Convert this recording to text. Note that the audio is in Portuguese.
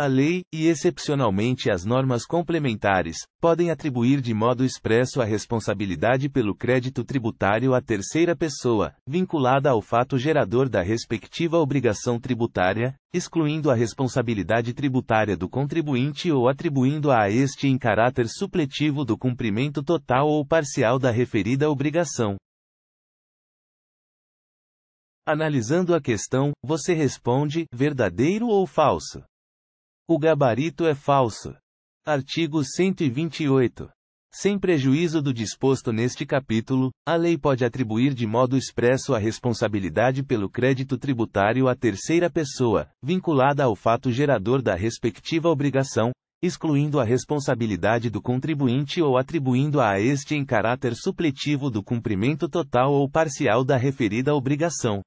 A lei, e excepcionalmente as normas complementares, podem atribuir de modo expresso a responsabilidade pelo crédito tributário à terceira pessoa, vinculada ao fato gerador da respectiva obrigação tributária, excluindo a responsabilidade tributária do contribuinte ou atribuindo a este em caráter supletivo do cumprimento total ou parcial da referida obrigação. Analisando a questão, você responde: verdadeiro ou falso? O gabarito é falso. Artigo 128. Sem prejuízo do disposto neste capítulo, a lei pode atribuir de modo expresso a responsabilidade pelo crédito tributário à terceira pessoa, vinculada ao fato gerador da respectiva obrigação, excluindo a responsabilidade do contribuinte ou atribuindo a este em caráter supletivo do cumprimento total ou parcial da referida obrigação.